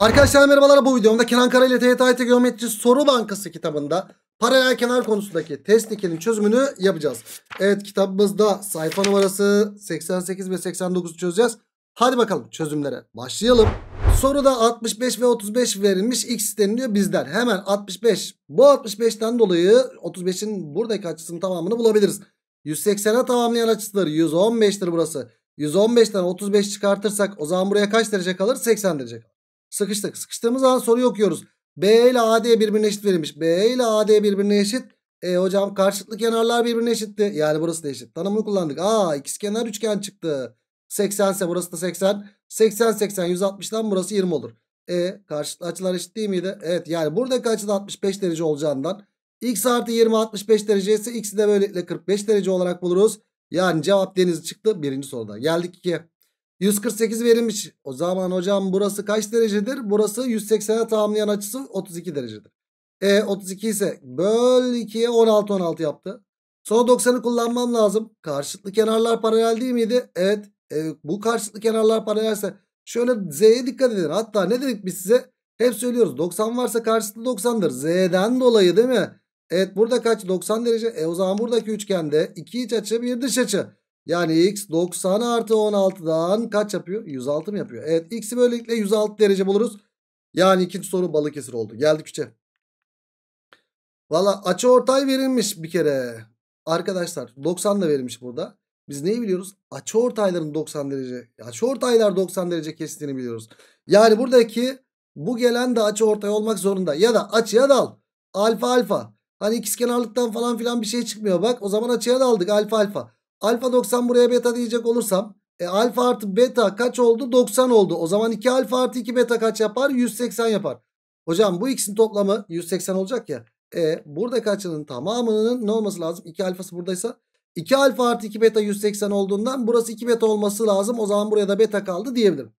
Arkadaşlar merhabalar bu videomda Kenan Kara ile TYT Geometri Soru Bankası kitabında paralel kenar konusundaki test 2'nin çözümünü yapacağız. Evet kitabımızda sayfa numarası 88 ve 89 çözeceğiz. Hadi bakalım çözümlere başlayalım. Soruda 65 ve 35 verilmiş x deniliyor bizden. Hemen 65 bu 65'ten dolayı 35'in buradaki açısının tamamını bulabiliriz. 180'e tamamlayan açısıdır 115'tir burası. 115'ten 35 çıkartırsak o zaman buraya kaç derece kalır? 80 derece kalır. Sıkıştık. Sıkıştığımız zaman soru okuyoruz. B ile AD birbirine eşit verilmiş. B ile AD birbirine eşit. E hocam karşılıklı kenarlar birbirine eşitti. Yani burası da eşit. Tanımını kullandık. Aa ikizkenar üçgen çıktı. 80 ise burası da 80. 80 80 160'dan burası 20 olur. E karşılıklı açılar eşit değil miydi? Evet yani buradaki açı 65 derece olacağından x artı 20 65 derece ise x'i de böylelikle 45 derece olarak buluruz. Yani cevap denizi çıktı birinci soruda. Geldik ikiye. 148 verilmiş. O zaman hocam burası kaç derecedir? Burası 180'e tamamlayan açısı 32 derecedir. E 32 ise böl 2'ye 16 16 yaptı. Sonra 90'ı kullanmam lazım. Karşıtlı kenarlar paralel değil miydi? Evet. E, bu karşıtlı kenarlar paralelse şöyle Z'ye dikkat edin. Hatta ne dedik biz size? Hep söylüyoruz 90 varsa karşıtlı 90'dır. Z'den dolayı değil mi? Evet burada kaç? 90 derece. E o zaman buradaki üçgende 2 iç açı 1 dış açı. Yani x 90 artı 16'dan kaç yapıyor? 106 mı yapıyor? Evet x'i böylelikle 106 derece buluruz. Yani ikinci soru Balıkesir oldu. Geldik 3'e. Valla açı ortay verilmiş bir kere. Arkadaşlar 90 da verilmiş burada. Biz neyi biliyoruz? Açı ortayların 90 derece. Açı ortaylar 90 derece kestiğini biliyoruz. Yani buradaki bu gelen de açı ortay olmak zorunda. Ya da açıya dal. Alfa alfa. Hani ikizkenarlıktan falan filan bir şey çıkmıyor. Bak o zaman açıya daldık alfa alfa. Alfa 90 buraya beta diyecek olursam e, alfa artı beta kaç oldu? 90 oldu. O zaman 2 alfa artı 2 beta kaç yapar? 180 yapar. Hocam bu ikisinin toplamı 180 olacak ya. E, buradaki açının tamamının ne olması lazım? 2 alfası buradaysa 2 alfa artı 2 beta 180 olduğundan burası 2 beta olması lazım. O zaman buraya da beta kaldı diyebilirim.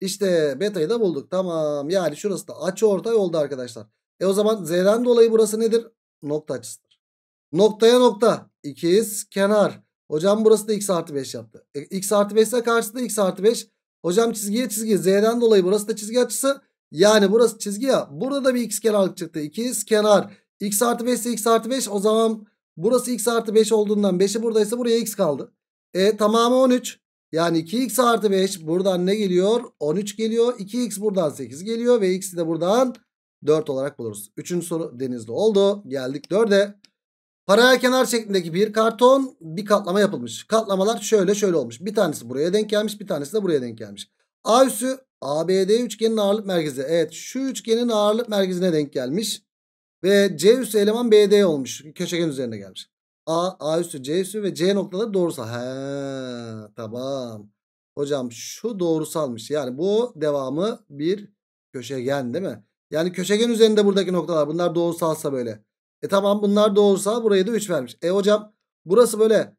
İşte betayı da bulduk. Tamam yani şurası da açı ortay oldu arkadaşlar. E o zaman z'den dolayı burası nedir? Nokta açısıdır. Noktaya nokta. ikiz kenar. Hocam burası da x artı 5 yaptı. E, x artı 5 ise karşısı x artı 5. Hocam çizgiye çizgi. Z'den dolayı burası da çizgi açısı. Yani burası çizgi ya. Burada da bir x kenarlık çıktı. 2x kenar. x artı 5 ise x artı 5. O zaman burası x artı 5 olduğundan 5'i buradaysa buraya x kaldı. E tamamı 13. Yani 2x artı 5 buradan ne geliyor? 13 geliyor. 2x buradan 8 geliyor. Ve x'i de buradan 4 olarak buluruz. Üçüncü soru denizli oldu. Geldik 4'e. Paraya kenar şeklindeki bir karton bir katlama yapılmış. Katlamalar şöyle şöyle olmuş. Bir tanesi buraya denk gelmiş bir tanesi de buraya denk gelmiş. A üssü ABD üçgenin ağırlık merkezi. Evet şu üçgenin ağırlık merkezine denk gelmiş. Ve C üssü eleman BD olmuş. Köşegen üzerine gelmiş. A, A üssü, C üssü ve C noktaları doğrusal. He, tamam. Hocam şu doğrusalmış. Yani bu devamı bir köşegen değil mi? Yani köşegen üzerinde buradaki noktalar. Bunlar doğrusalsa böyle. E tamam bunlar doğrusa burayı da 3 vermiş. E hocam burası böyle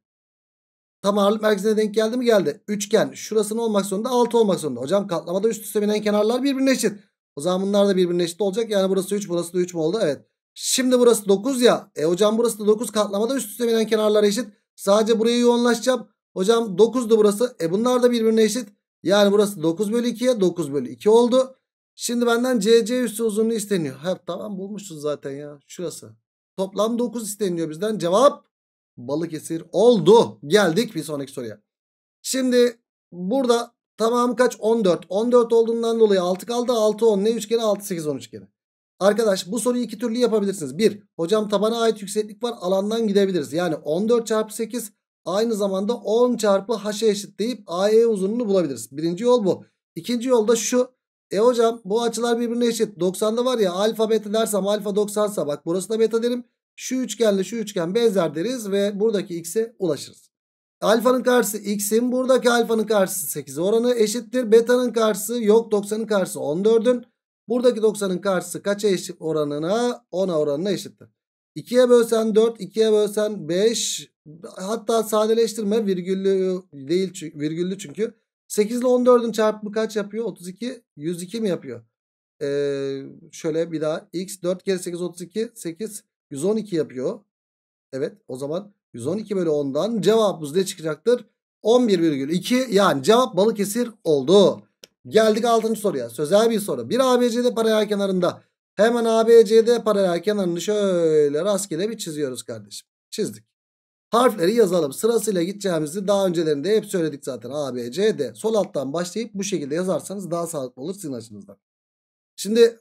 tam ağırlık merkezine denk geldi mi geldi. Üçgen Şurası ne olmak zorunda 6 olmak zorunda. Hocam katlamada üst üste binen kenarlar birbirine eşit. O zaman bunlar da birbirine eşit olacak. Yani burası 3 burası da 3 mü oldu? Evet. Şimdi burası 9 ya. E hocam burası da 9 katlamada üst üste binen kenarlar eşit. Sadece buraya yoğunlaşacağım. Hocam 9'du burası. E bunlar da birbirine eşit. Yani burası 9 bölü 2'ye 9 bölü 2 oldu. Şimdi benden CC üssü uzunluğu isteniyor. Hep tamam bulmuşuz zaten ya. Şurası. Toplam 9 isteniyor bizden. Cevap Balıkesir oldu. Geldik bir sonraki soruya. Şimdi burada tamam kaç? 14. 14 olduğundan dolayı 6 kaldı. 6 10 ne üçgeni? 6 8 10 üçgeni. Arkadaş bu soruyu iki türlü yapabilirsiniz. 1. Hocam tabana ait yükseklik var. Alandan gidebiliriz. Yani 14 çarpı 8 aynı zamanda 10 çarpı h'e eşit deyip AE uzunluğunu bulabiliriz. Birinci yol bu. İkinci yol da şu. E hocam bu açılar birbirine eşit. 90'da var ya alfa beta dersem alfa 90 sa bak burası da beta derim. Şu üçgenle şu üçgen benzer deriz ve buradaki x'e ulaşırız. Alfanın karşısı x'in buradaki alfanın karşısı 8 oranı eşittir. Beta'nın karşısı yok 90'ın karşısı 14'ün. Buradaki 90'ın karşısı kaça eşit oranına 10'a oranına eşittir. 2'ye bölsen 4, 2'ye bölsen 5 hatta sadeleştirme virgüllü değil virgüllü çünkü 8 ile 14'ün çarpımı kaç yapıyor? 32. 102 mi yapıyor? Ee, şöyle bir daha. X 4 kere 8 32. 8 112 yapıyor. Evet o zaman 112 bölü 10'dan cevabımız ne çıkacaktır? 11,2 yani cevap Balıkesir oldu. Geldik 6. soruya. Sözel bir soru. Bir ABCD paralel kenarında. Hemen ABCD paralel kenarını şöyle rastgele bir çiziyoruz kardeşim. Çizdik. Harfleri yazalım. Sırasıyla gideceğimizi daha öncelerinde hep söyledik zaten. A, B, C, D. Sol alttan başlayıp bu şekilde yazarsanız daha sağlıklı olur sizin açınızdan. Şimdi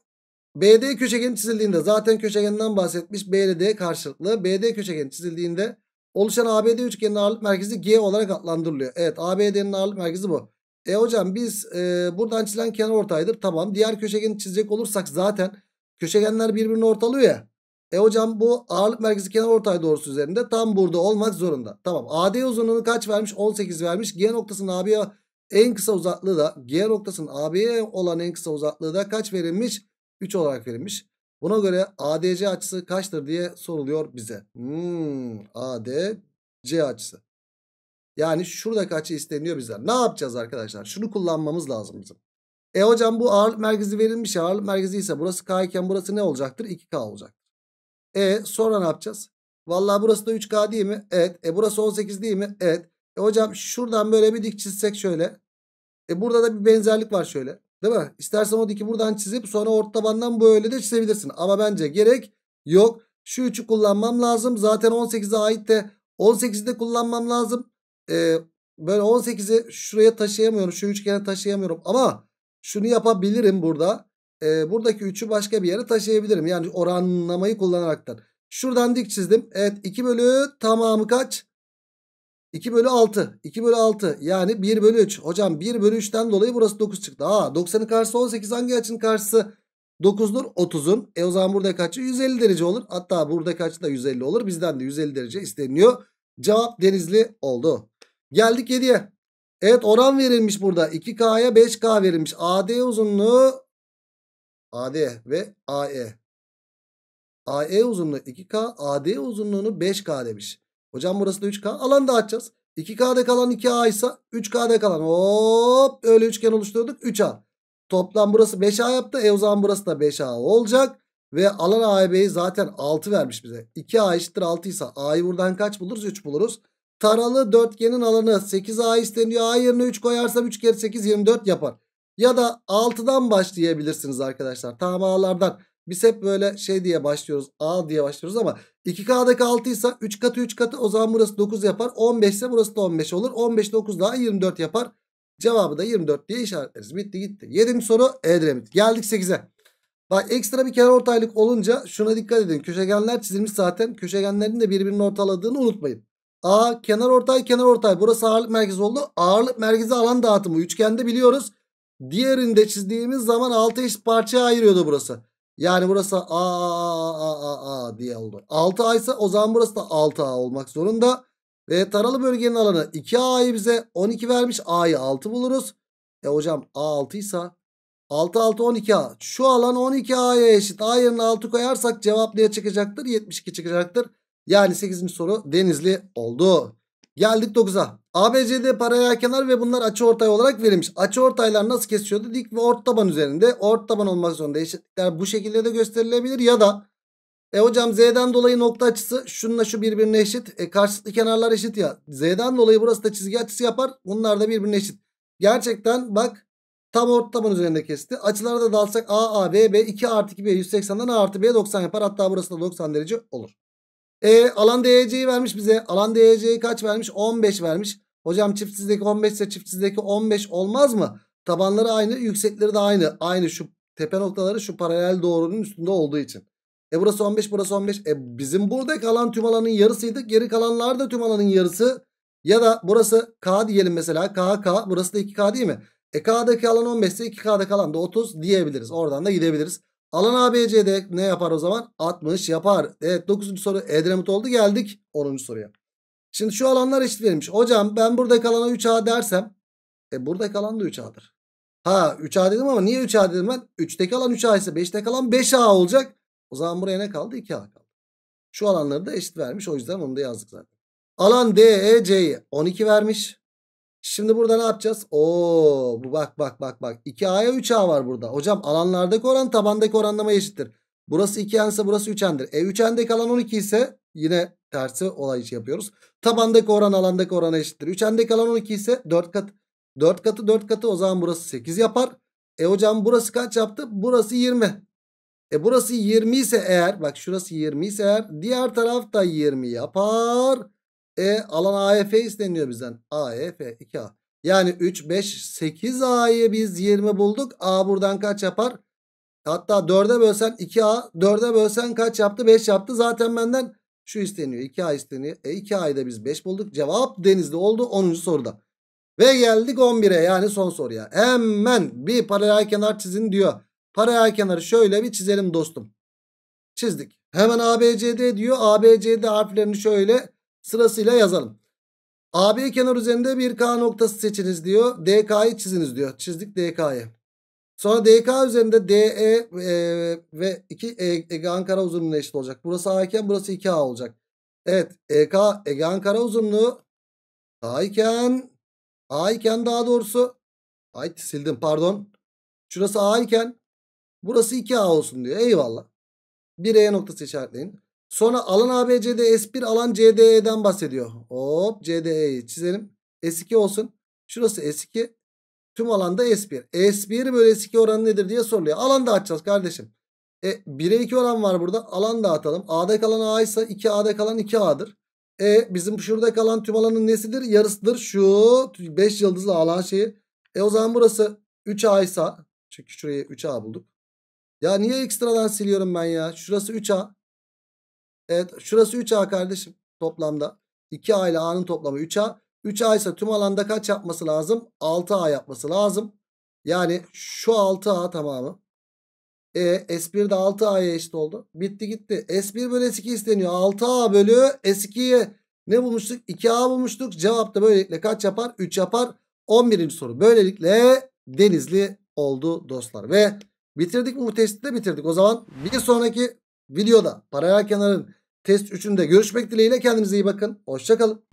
BD köşegeni çizildiğinde zaten köşegenden bahsetmiş. B ile D karşılıklı. BD köşegeni çizildiğinde oluşan ABD üçgenin ağırlık merkezi G olarak adlandırılıyor. Evet ABD'nin ağırlık merkezi bu. E hocam biz e, buradan çizilen kenar ortaydır. Tamam. Diğer köşegeni çizecek olursak zaten köşegenler birbirini ortalıyor ya. E hocam bu ağırlık merkezi kenar ortay doğrusu üzerinde tam burada olmak zorunda. Tamam AD uzunluğunu kaç vermiş? 18 vermiş. G noktasının AB'ye en kısa uzaklığı da G noktasının AB'ye olan en kısa uzaklığı da kaç verilmiş? 3 olarak verilmiş. Buna göre ADC açısı kaçtır diye soruluyor bize. Hmm, ADC açısı. Yani şurada kaçı isteniyor bizden. Ne yapacağız arkadaşlar? Şunu kullanmamız lazım bizim. E hocam bu ağırlık merkezi verilmiş. Ağırlık merkezi ise burası K iken burası ne olacaktır? 2K olacak. E sonra ne yapacağız? Vallahi burası da 3K değil mi? Evet. E burası 18 değil mi? Evet. E hocam şuradan böyle bir dik çizsek şöyle. E burada da bir benzerlik var şöyle. Değil mi? İstersen o diki buradan çizip sonra orta tabandan böyle de çizebilirsin. Ama bence gerek yok. Şu 3'ü kullanmam lazım. Zaten 18'e ait de 18'i de kullanmam lazım. E, böyle 18'i şuraya taşıyamıyorum. Şu üçgene taşıyamıyorum. Ama şunu yapabilirim burada e, buradaki 3'ü başka bir yere taşıyabilirim. Yani oranlamayı kullanaraktan. Şuradan dik çizdim. Evet 2 bölü tamamı kaç? 2 bölü 6. 2 bölü 6 yani 1 bölü 3. Hocam 1 bölü 3'ten dolayı burası 9 çıktı. Aa 90'ın karşısı 18 hangi açının karşısı? 9'dur 30'un. E o zaman burada kaçı? 150 derece olur. Hatta burada kaçı da 150 olur. Bizden de 150 derece isteniyor. Cevap denizli oldu. Geldik 7'ye. Evet oran verilmiş burada. 2K'ya 5K verilmiş. AD uzunluğu AD ve AE. AE uzunluğu 2K, AD uzunluğunu 5K demiş. Hocam burası da 3K. Alan dağıtacağız. 2K'da kalan 2A ise 3K'da kalan hop öyle üçgen oluşturduk 3A. Toplam burası 5A yaptı. E o zaman burası da 5A olacak. Ve alan AB'yi zaten 6 vermiş bize. 2A eşittir 6 ise A'yı buradan kaç buluruz? 3 buluruz. Taralı dörtgenin alanı 8A isteniyor. A yerine 3 koyarsam 3 kere 8 24 yapar. Ya da 6'dan başlayabilirsiniz arkadaşlar. Tam A'lardan. Biz hep böyle şey diye başlıyoruz. A diye başlıyoruz ama 2K'daki 6 ise 3 katı 3 katı o zaman burası 9 yapar. 15 ise burası da 15 olur. 15 9 daha 24 yapar. Cevabı da 24 diye işaretleriz. Bitti gitti. 7. soru Edremit. Geldik 8'e. Bak ekstra bir kere ortaylık olunca şuna dikkat edin. Köşegenler çizilmiş zaten. Köşegenlerin de birbirini ortaladığını unutmayın. A kenar ortay kenar ortay. Burası ağırlık merkezi oldu. Ağırlık merkezi alan dağıtımı. Üçgende biliyoruz. Diğerinde çizdiğimiz zaman 6 eşit parçaya ayırıyordu burası. Yani burası A, A, A, A, A diye oldu. 6A ise o zaman burası da 6A olmak zorunda. Ve taralı bölgenin alanı 2A'yı bize 12 vermiş. A'yı 6 buluruz. E hocam A 6 ise 6 6 12A. Şu alan 12A'ya eşit. A yerine 6 koyarsak cevap neye çıkacaktır? 72 çıkacaktır. Yani 8. soru Denizli oldu. Geldik 9'a. ABCD paralel kenar ve bunlar açı ortay olarak verilmiş. Açı ortaylar nasıl kesiyordu? Dik ve ort taban üzerinde. Ort taban olmak zorunda. Eşitlikler bu şekilde de gösterilebilir ya da e hocam Z'den dolayı nokta açısı şununla şu birbirine eşit. E karşılıklı kenarlar eşit ya. Z'den dolayı burası da çizgi açısı yapar. Bunlar da birbirine eşit. Gerçekten bak tam ort taban üzerinde kesti. Açılara da dalsak A, A, B, B 2 artı 2 B 180'den A artı B 90 yapar. Hatta burası da 90 derece olur. E alan DEC'yi vermiş bize. Alan DEC'yi kaç vermiş? 15 vermiş. Hocam çiftsizdeki 15 ise çiftsizdeki 15 olmaz mı? Tabanları aynı, yüksekleri de aynı. Aynı şu tepe noktaları şu paralel doğrunun üstünde olduğu için. E burası 15, burası 15. E bizim buradaki alan tüm alanın yarısıydı. Geri kalanlar da tüm alanın yarısı. Ya da burası K diyelim mesela. K, K. Burası da 2K değil mi? E K'daki alan 15 ise 2K'daki alan da 30 diyebiliriz. Oradan da gidebiliriz. Alan ABC'de ne yapar o zaman? 60 yapar. Evet 9. soru Edremit oldu geldik 10. soruya. Şimdi şu alanlar eşit verilmiş. Hocam ben burada alana 3A dersem. E buradaki alan da 3A'dır. Ha 3A dedim ama niye 3A dedim ben? 3'teki alan 3A ise 5'teki kalan 5A olacak. O zaman buraya ne kaldı? 2A kaldı. Şu alanları da eşit vermiş. O yüzden onu da yazdık zaten. Alan DEC'yi 12 vermiş. Şimdi burada ne yapacağız? Oo, bu bak bak bak bak. 2A'ya 3A var burada. Hocam alanlardaki oran tabandaki oranlama eşittir. Burası 2N ise burası 3N'dir. E 3N'de alan 12 ise yine tersi olay yapıyoruz. Tabandaki oran alandaki orana eşittir. 3N'de alan 12 ise 4 kat. 4 katı 4 katı o zaman burası 8 yapar. E hocam burası kaç yaptı? Burası 20. E burası 20 ise eğer bak şurası 20 ise eğer diğer taraf da 20 yapar. E alan AEF isteniyor bizden. AEF 2A. Yani 3, 5, 8 A'yı biz 20 bulduk. A buradan kaç yapar? Hatta 4'e bölsen 2A. 4'e bölsen kaç yaptı? 5 yaptı. Zaten benden şu isteniyor. 2A isteniyor. E 2A'yı da biz 5 bulduk. Cevap Denizli oldu 10. soruda. Ve geldik 11'e yani son soruya. Hemen bir paralel kenar çizin diyor. Paralel kenarı şöyle bir çizelim dostum. Çizdik. Hemen ABCD diyor. ABCD harflerini şöyle Sırasıyla yazalım. AB kenar üzerinde bir K noktası seçiniz diyor. DK'yı çiziniz diyor. Çizdik DK'yı. Sonra DK üzerinde DE e, ve 2 e, Ege Ankara uzunluğuna eşit olacak. Burası A iken burası 2A olacak. Evet EK Ege Ankara uzunluğu A iken A iken daha doğrusu ay sildim pardon. Şurası A iken burası 2A olsun diyor. Eyvallah. Bir E noktası işaretleyin. Sonra alan ABCD S1 alan CDE'den bahsediyor. Hop CDE'yi çizelim. S2 olsun. Şurası S2. Tüm alanda S1. S1 bölü S2 oranı nedir diye soruluyor. Alan da kardeşim. E, 1'e 2 oran var burada. Alan dağıtalım. A'da kalan A ise 2A'da kalan 2A'dır. E bizim şurada kalan tüm alanın nesidir? Yarısıdır şu 5 yıldızlı alan şeyi. E o zaman burası 3A ise çünkü şurayı 3A bulduk. Ya niye ekstradan siliyorum ben ya? Şurası 3A. Evet şurası 3A kardeşim toplamda. 2A ile A'nın toplamı 3A. 3A ise tüm alanda kaç yapması lazım? 6A yapması lazım. Yani şu 6A tamamı. E, S1 de 6A'ya eşit oldu. Bitti gitti. S1 bölü S2 isteniyor. 6A bölü S2'ye ne bulmuştuk? 2A bulmuştuk. Cevap da böylelikle kaç yapar? 3 yapar. 11. soru. Böylelikle Denizli oldu dostlar. Ve bitirdik mi bu testi de bitirdik. O zaman bir sonraki videoda paralel kenarın Test 3'ünde görüşmek dileğiyle kendinize iyi bakın. Hoşçakalın.